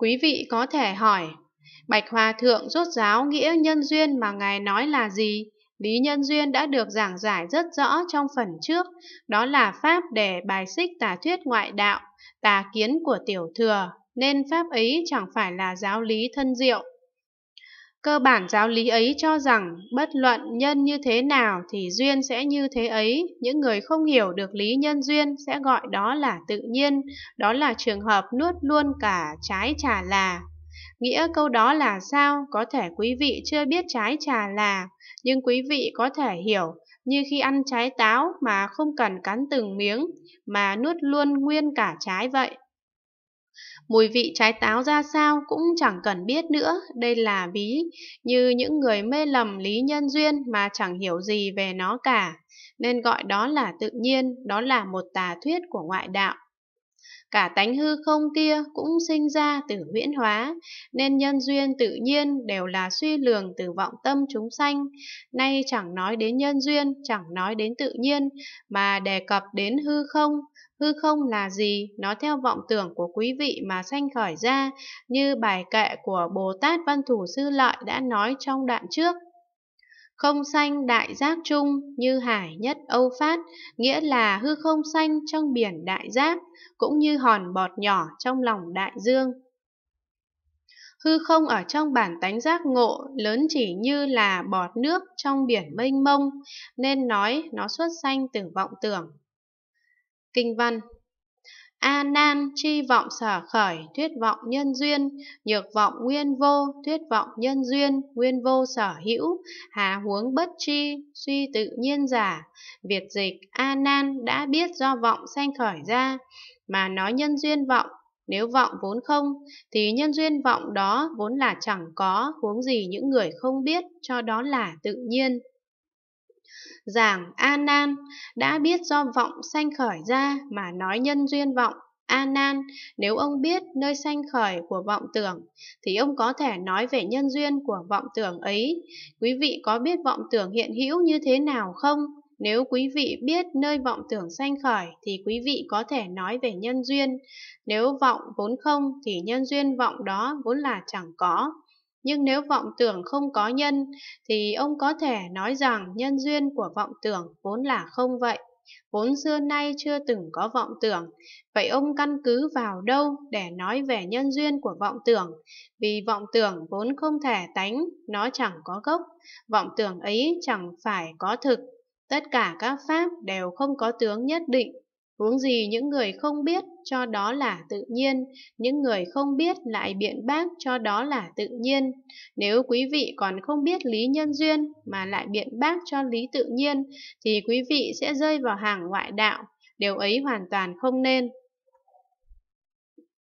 Quý vị có thể hỏi, Bạch Hòa Thượng rốt giáo nghĩa nhân duyên mà Ngài nói là gì? Lý nhân duyên đã được giảng giải rất rõ trong phần trước, đó là pháp để bài xích tà thuyết ngoại đạo, tà kiến của tiểu thừa, nên pháp ấy chẳng phải là giáo lý thân diệu cơ bản giáo lý ấy cho rằng bất luận nhân như thế nào thì duyên sẽ như thế ấy những người không hiểu được lý nhân duyên sẽ gọi đó là tự nhiên đó là trường hợp nuốt luôn cả trái trà là nghĩa câu đó là sao có thể quý vị chưa biết trái trà là nhưng quý vị có thể hiểu như khi ăn trái táo mà không cần cắn từng miếng mà nuốt luôn nguyên cả trái vậy Mùi vị trái táo ra sao cũng chẳng cần biết nữa, đây là ví như những người mê lầm lý nhân duyên mà chẳng hiểu gì về nó cả, nên gọi đó là tự nhiên, đó là một tà thuyết của ngoại đạo. Cả tánh hư không kia cũng sinh ra từ huyễn hóa, nên nhân duyên tự nhiên đều là suy lường từ vọng tâm chúng sanh. Nay chẳng nói đến nhân duyên, chẳng nói đến tự nhiên, mà đề cập đến hư không. Hư không là gì? Nó theo vọng tưởng của quý vị mà sanh khởi ra, như bài kệ của Bồ Tát Văn Thủ Sư Lợi đã nói trong đoạn trước. Không xanh đại giác chung như hải nhất âu phát, nghĩa là hư không xanh trong biển đại giác, cũng như hòn bọt nhỏ trong lòng đại dương. Hư không ở trong bản tánh giác ngộ lớn chỉ như là bọt nước trong biển mênh mông, nên nói nó xuất sanh từ vọng tưởng. Kinh văn A nan chi vọng sở khởi, thuyết vọng nhân duyên, nhược vọng nguyên vô, thuyết vọng nhân duyên, nguyên vô sở hữu, hà huống bất chi, suy tự nhiên giả. Việt dịch A nan đã biết do vọng sanh khởi ra, mà nói nhân duyên vọng, nếu vọng vốn không, thì nhân duyên vọng đó vốn là chẳng có, huống gì những người không biết, cho đó là tự nhiên. Giảng A Nan đã biết do vọng sanh khởi ra mà nói nhân duyên vọng. A Nan, nếu ông biết nơi sanh khởi của vọng tưởng thì ông có thể nói về nhân duyên của vọng tưởng ấy. Quý vị có biết vọng tưởng hiện hữu như thế nào không? Nếu quý vị biết nơi vọng tưởng sanh khởi thì quý vị có thể nói về nhân duyên. Nếu vọng vốn không thì nhân duyên vọng đó vốn là chẳng có. Nhưng nếu vọng tưởng không có nhân, thì ông có thể nói rằng nhân duyên của vọng tưởng vốn là không vậy, vốn xưa nay chưa từng có vọng tưởng. Vậy ông căn cứ vào đâu để nói về nhân duyên của vọng tưởng? Vì vọng tưởng vốn không thể tánh, nó chẳng có gốc, vọng tưởng ấy chẳng phải có thực. Tất cả các pháp đều không có tướng nhất định, Huống gì những người không biết cho đó là tự nhiên, những người không biết lại biện bác cho đó là tự nhiên. Nếu quý vị còn không biết lý nhân duyên mà lại biện bác cho lý tự nhiên thì quý vị sẽ rơi vào hàng ngoại đạo, điều ấy hoàn toàn không nên.